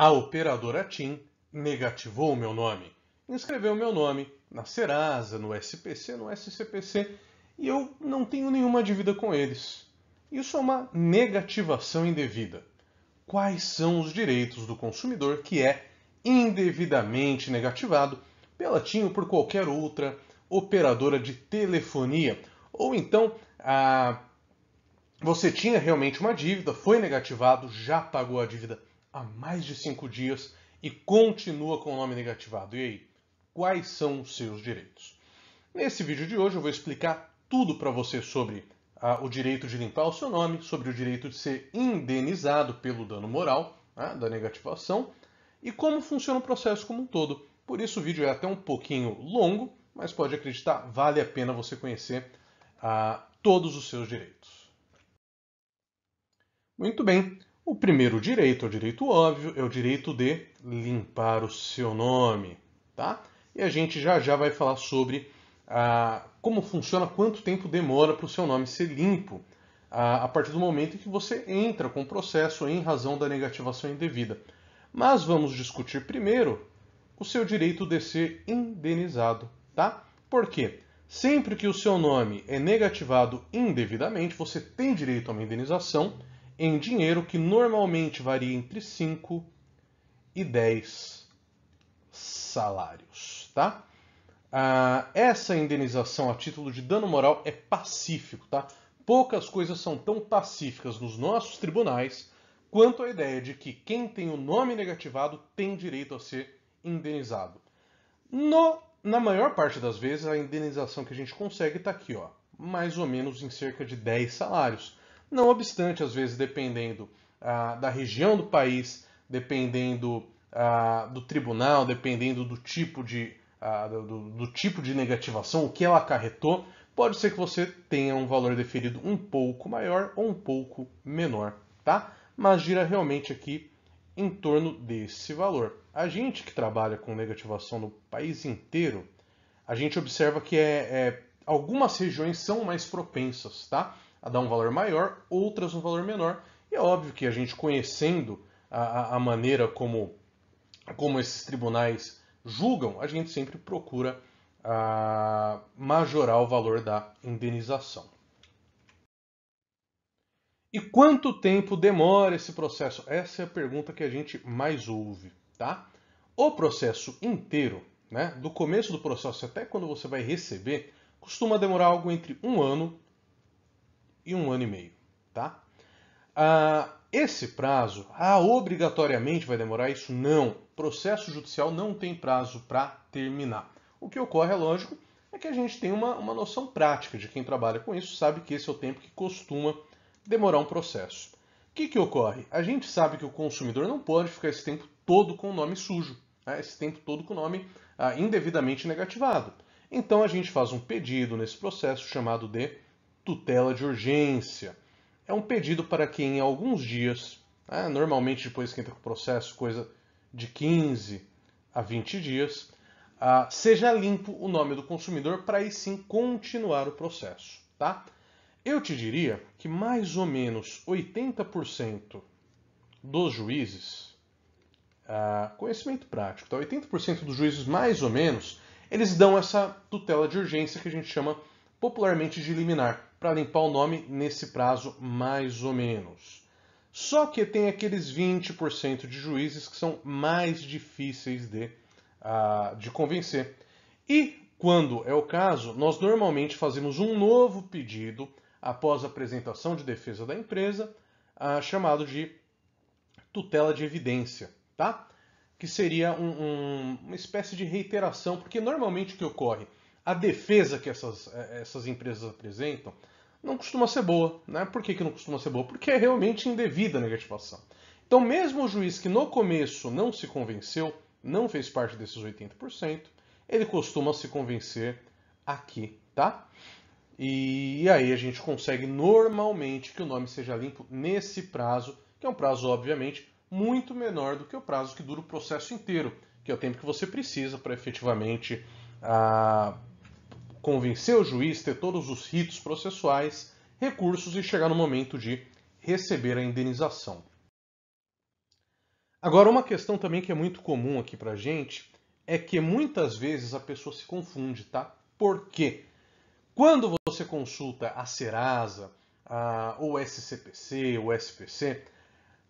A operadora TIM negativou o meu nome, inscreveu o meu nome na Serasa, no SPC, no SCPC e eu não tenho nenhuma dívida com eles. Isso é uma negativação indevida. Quais são os direitos do consumidor que é indevidamente negativado pela TIM ou por qualquer outra operadora de telefonia? Ou então, você tinha realmente uma dívida, foi negativado, já pagou a dívida há mais de cinco dias e continua com o nome negativado. E aí, quais são os seus direitos? Nesse vídeo de hoje eu vou explicar tudo para você sobre ah, o direito de limpar o seu nome, sobre o direito de ser indenizado pelo dano moral né, da negativação e como funciona o processo como um todo. Por isso o vídeo é até um pouquinho longo, mas pode acreditar, vale a pena você conhecer ah, todos os seus direitos. Muito bem, o primeiro direito é o direito óbvio, é o direito de limpar o seu nome, tá? E a gente já já vai falar sobre ah, como funciona, quanto tempo demora para o seu nome ser limpo ah, a partir do momento em que você entra com o processo em razão da negativação indevida. Mas vamos discutir primeiro o seu direito de ser indenizado, tá? Por quê? Sempre que o seu nome é negativado indevidamente, você tem direito a uma indenização em dinheiro que normalmente varia entre 5 e 10 salários, tá? Ah, essa indenização a título de dano moral é pacífico, tá? Poucas coisas são tão pacíficas nos nossos tribunais quanto a ideia de que quem tem o nome negativado tem direito a ser indenizado. No, na maior parte das vezes, a indenização que a gente consegue está aqui, ó, mais ou menos em cerca de 10 salários. Não obstante, às vezes, dependendo ah, da região do país, dependendo ah, do tribunal, dependendo do tipo de, ah, do, do tipo de negativação, o que ela acarretou, pode ser que você tenha um valor deferido um pouco maior ou um pouco menor, tá? Mas gira realmente aqui em torno desse valor. A gente que trabalha com negativação no país inteiro, a gente observa que é, é algumas regiões são mais propensas, tá? a dar um valor maior, outras um valor menor. E é óbvio que a gente conhecendo a, a maneira como, como esses tribunais julgam, a gente sempre procura a, ah, majorar o valor da indenização. E quanto tempo demora esse processo? Essa é a pergunta que a gente mais ouve, tá? O processo inteiro, né, do começo do processo até quando você vai receber, costuma demorar algo entre um ano e um ano e meio, tá? Ah, esse prazo, ah, obrigatoriamente vai demorar isso? Não. Processo judicial não tem prazo para terminar. O que ocorre, é lógico, é que a gente tem uma, uma noção prática de quem trabalha com isso, sabe que esse é o tempo que costuma demorar um processo. O que, que ocorre? A gente sabe que o consumidor não pode ficar esse tempo todo com o nome sujo, né? esse tempo todo com o nome ah, indevidamente negativado. Então a gente faz um pedido nesse processo chamado de tutela de urgência. É um pedido para que em alguns dias, né, normalmente depois que entra com o processo, coisa de 15 a 20 dias, ah, seja limpo o nome do consumidor para aí sim continuar o processo. Tá? Eu te diria que mais ou menos 80% dos juízes, ah, conhecimento prático, tá? 80% dos juízes, mais ou menos, eles dão essa tutela de urgência que a gente chama popularmente de liminar para limpar o nome nesse prazo mais ou menos. Só que tem aqueles 20% de juízes que são mais difíceis de, uh, de convencer. E quando é o caso, nós normalmente fazemos um novo pedido após a apresentação de defesa da empresa, uh, chamado de tutela de evidência, tá? Que seria um, um, uma espécie de reiteração, porque normalmente o que ocorre? a defesa que essas, eh, essas empresas apresentam não costuma ser boa. Né? Por que, que não costuma ser boa? Porque é realmente indevida a negativação. Então, mesmo o juiz que no começo não se convenceu, não fez parte desses 80%, ele costuma se convencer aqui, tá? E aí a gente consegue normalmente que o nome seja limpo nesse prazo, que é um prazo, obviamente, muito menor do que o prazo que dura o processo inteiro, que é o tempo que você precisa para efetivamente ah, convencer o juiz, ter todos os ritos processuais, recursos e chegar no momento de receber a indenização. Agora, uma questão também que é muito comum aqui pra gente é que muitas vezes a pessoa se confunde, tá? Por quê? Quando você consulta a Serasa, a, ou SCPC, ou SPC,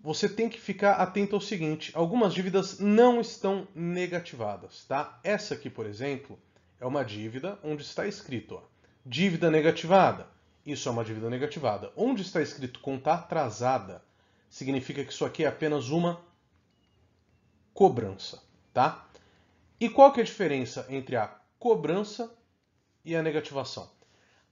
você tem que ficar atento ao seguinte: algumas dívidas não estão negativadas, tá? Essa aqui, por exemplo, é uma dívida onde está escrito ó, dívida negativada. Isso é uma dívida negativada. Onde está escrito conta atrasada, significa que isso aqui é apenas uma cobrança, tá? E qual que é a diferença entre a cobrança e a negativação?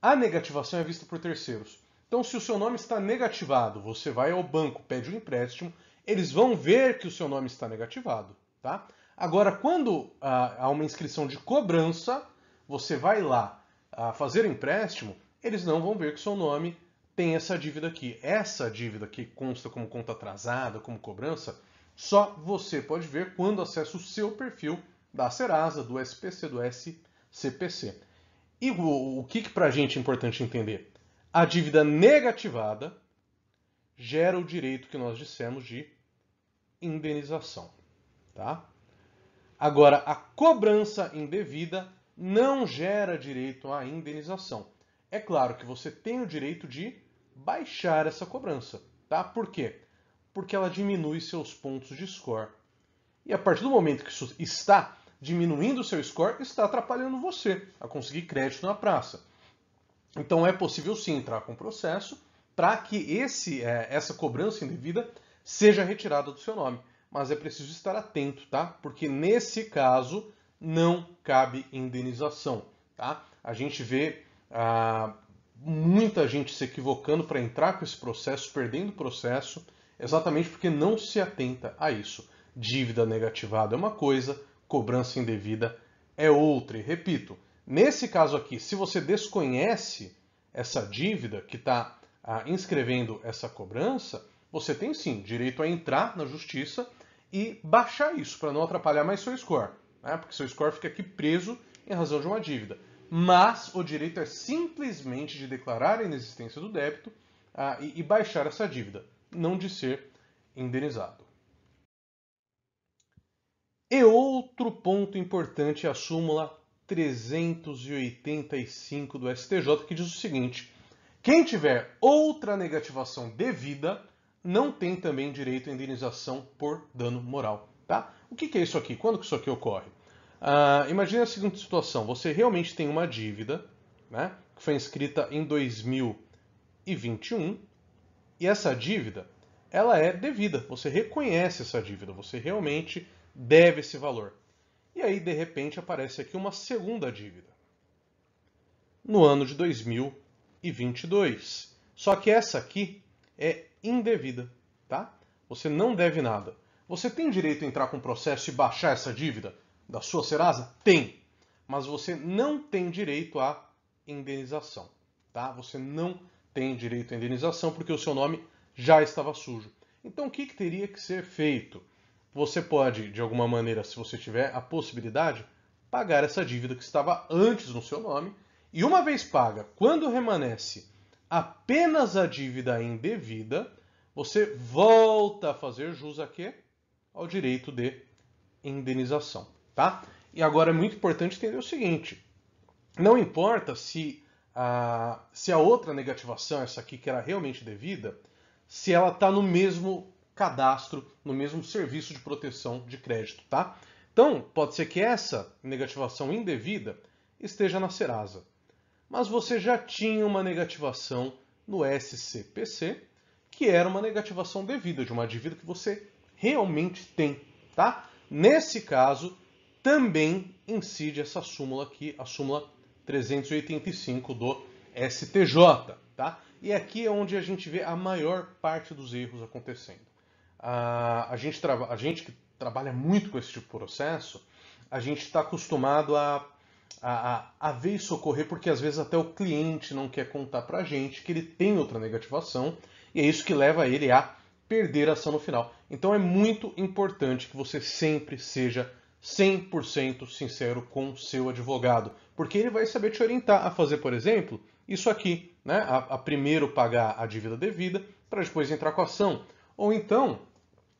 A negativação é vista por terceiros. Então, se o seu nome está negativado, você vai ao banco, pede um empréstimo, eles vão ver que o seu nome está negativado, tá? Agora, quando ah, há uma inscrição de cobrança, você vai lá ah, fazer o empréstimo, eles não vão ver que seu nome tem essa dívida aqui. Essa dívida que consta como conta atrasada, como cobrança, só você pode ver quando acessa o seu perfil da Serasa, do SPC, do SCPC. E o, o que, que para a gente é importante entender? A dívida negativada gera o direito que nós dissemos de indenização. Tá? Agora, a cobrança indevida não gera direito à indenização. É claro que você tem o direito de baixar essa cobrança, tá? Por quê? Porque ela diminui seus pontos de score. E a partir do momento que isso está diminuindo o seu score, está atrapalhando você a conseguir crédito na praça. Então é possível sim entrar com processo para que esse, eh, essa cobrança indevida seja retirada do seu nome mas é preciso estar atento, tá? Porque nesse caso não cabe indenização, tá? A gente vê ah, muita gente se equivocando para entrar com esse processo, perdendo o processo, exatamente porque não se atenta a isso. Dívida negativada é uma coisa, cobrança indevida é outra. E repito, nesse caso aqui, se você desconhece essa dívida que está ah, inscrevendo essa cobrança, você tem sim direito a entrar na justiça e baixar isso para não atrapalhar mais seu score, né? porque seu score fica aqui preso em razão de uma dívida. Mas o direito é simplesmente de declarar a inexistência do débito ah, e, e baixar essa dívida, não de ser indenizado. E outro ponto importante é a súmula 385 do STJ, que diz o seguinte: quem tiver outra negativação devida não tem também direito à indenização por dano moral. Tá? O que é isso aqui? Quando que isso aqui ocorre? Uh, ah, imagina a seguinte situação: você realmente tem uma dívida, né, que foi inscrita em 2021, e essa dívida ela é devida. Você reconhece essa dívida, você realmente deve esse valor. E aí, de repente, aparece aqui uma segunda dívida no ano de 2022. Só que essa aqui é indevida, tá? Você não deve nada. Você tem direito a entrar com processo e baixar essa dívida da sua Serasa? Tem. Mas você não tem direito à indenização, tá? Você não tem direito à indenização porque o seu nome já estava sujo. Então, o que, que teria que ser feito? Você pode, de alguma maneira, se você tiver a possibilidade, pagar essa dívida que estava antes no seu nome. E uma vez paga, quando remanesce apenas a dívida indevida, você volta a fazer jus aqui ao direito de indenização, tá? E agora é muito importante entender o seguinte: não importa se a, se a outra negativação, essa aqui que era realmente devida, se ela está no mesmo cadastro, no mesmo serviço de proteção de crédito, tá? Então, pode ser que essa negativação indevida esteja na Serasa, mas você já tinha uma negativação no SCPC que era uma negativação devida de uma dívida que você realmente tem, tá? Nesse caso, também incide essa súmula aqui, a súmula 385 do STJ, tá? E aqui é onde a gente vê a maior parte dos erros acontecendo. a, a gente, a gente que trabalha muito com esse tipo de processo, a gente está acostumado a, a, a, ver isso ocorrer, porque às vezes até o cliente não quer contar para a gente que ele tem outra negativação, e é isso que leva ele a perder a ação no final. Então é muito importante que você sempre seja 100% sincero com seu advogado, porque ele vai saber te orientar a fazer, por exemplo, isso aqui, né? A, a primeiro pagar a dívida devida para depois entrar com a ação. Ou então,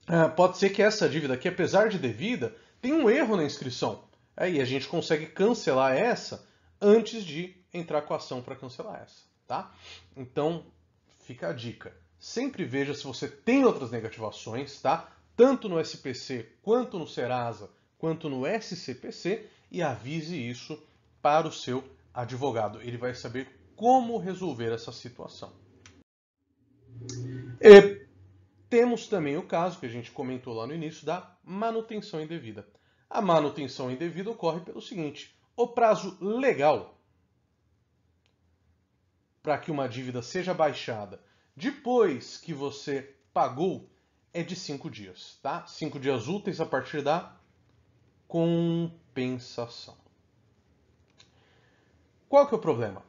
é, pode ser que essa dívida aqui, apesar de devida, tem um erro na inscrição. É, e a gente consegue cancelar essa antes de entrar com a ação para cancelar essa, tá? Então, fica a dica. Sempre veja se você tem outras negativações, tá? Tanto no SPC, quanto no Serasa, quanto no SCPC e avise isso para o seu advogado. Ele vai saber como resolver essa situação. E temos também o caso que a gente comentou lá no início da manutenção indevida. A manutenção indevida ocorre pelo seguinte: o prazo legal para que uma dívida seja baixada depois que você pagou é de cinco dias, tá? Cinco dias úteis a partir da compensação. Qual que é o problema?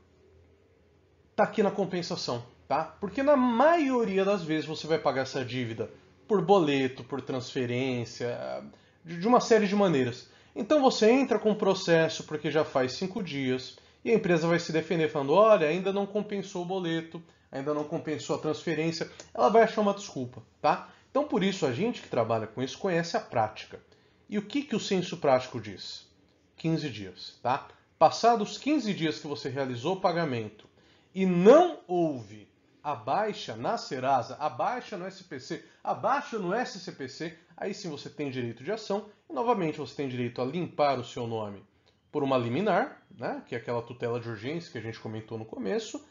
Tá aqui na compensação, tá? Porque na maioria das vezes você vai pagar essa dívida por boleto, por transferência, de uma série de maneiras. Então você entra com o processo porque já faz cinco dias, e a empresa vai se defender falando: olha, ainda não compensou o boleto, ainda não compensou a transferência. Ela vai achar uma desculpa, tá? Então, por isso, a gente que trabalha com isso conhece a prática. E o que, que o senso prático diz? 15 dias, tá? Passados 15 dias que você realizou o pagamento e não houve a baixa na Serasa, a baixa no SPC, a baixa no SCPC, aí sim você tem direito de ação e novamente você tem direito a limpar o seu nome por uma liminar, né, que é aquela tutela de urgência que a gente comentou no começo,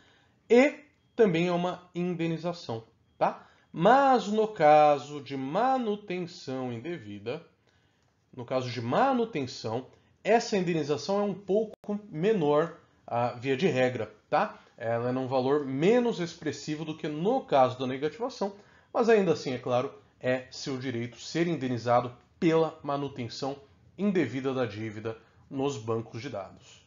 e também é uma indenização, tá? Mas no caso de manutenção indevida, no caso de manutenção, essa indenização é um pouco menor a via de regra, tá? Ela é num valor menos expressivo do que no caso da negativação, mas ainda assim, é claro, é seu direito ser indenizado pela manutenção indevida da dívida nos bancos de dados.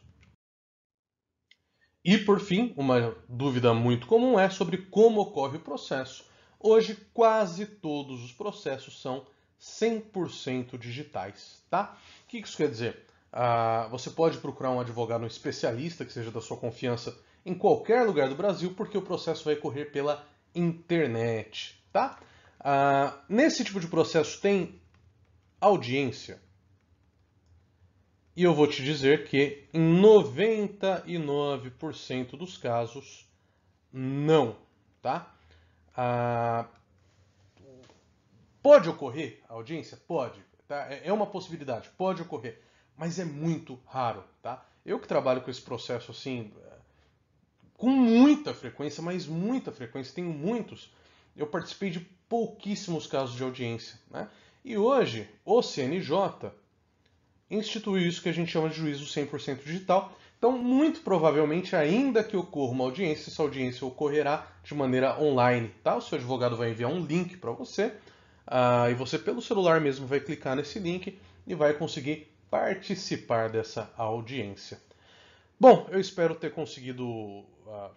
E por fim, uma dúvida muito comum é sobre como ocorre o processo. Hoje, quase todos os processos são 100% digitais, tá? O que isso quer dizer? Ah, você pode procurar um advogado, um especialista que seja da sua confiança em qualquer lugar do Brasil, porque o processo vai correr pela internet, tá? Ah, nesse tipo de processo tem audiência, e eu vou te dizer que em 99% dos casos, não, tá? Ah, pode ocorrer, audiência? Pode, tá? É, é uma possibilidade, pode ocorrer, mas é muito raro, tá? Eu que trabalho com esse processo assim, com muita frequência, mas muita frequência, tenho muitos, eu participei de pouquíssimos casos de audiência, né? E hoje, o CNJ instituiu isso que a gente chama de juízo 100% digital. Então, muito provavelmente, ainda que ocorra uma audiência, essa audiência ocorrerá de maneira online, tá? O seu advogado vai enviar um link para você uh, e você, pelo celular mesmo, vai clicar nesse link e vai conseguir participar dessa audiência. Bom, eu espero ter conseguido uh,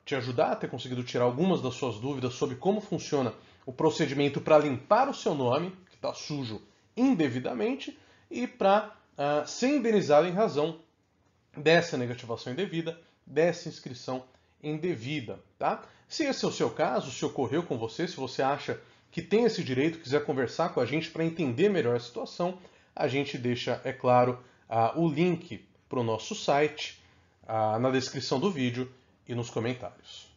te ajudar, ter conseguido tirar algumas das suas dúvidas sobre como funciona o procedimento para limpar o seu nome, que está sujo indevidamente, e para ah, sem indenizado em razão dessa negativação indevida, dessa inscrição indevida. Tá? Se esse é o seu caso, se ocorreu com você, se você acha que tem esse direito, quiser conversar com a gente para entender melhor a situação, a gente deixa, é claro, ah, o link para o nosso site ah, na descrição do vídeo e nos comentários.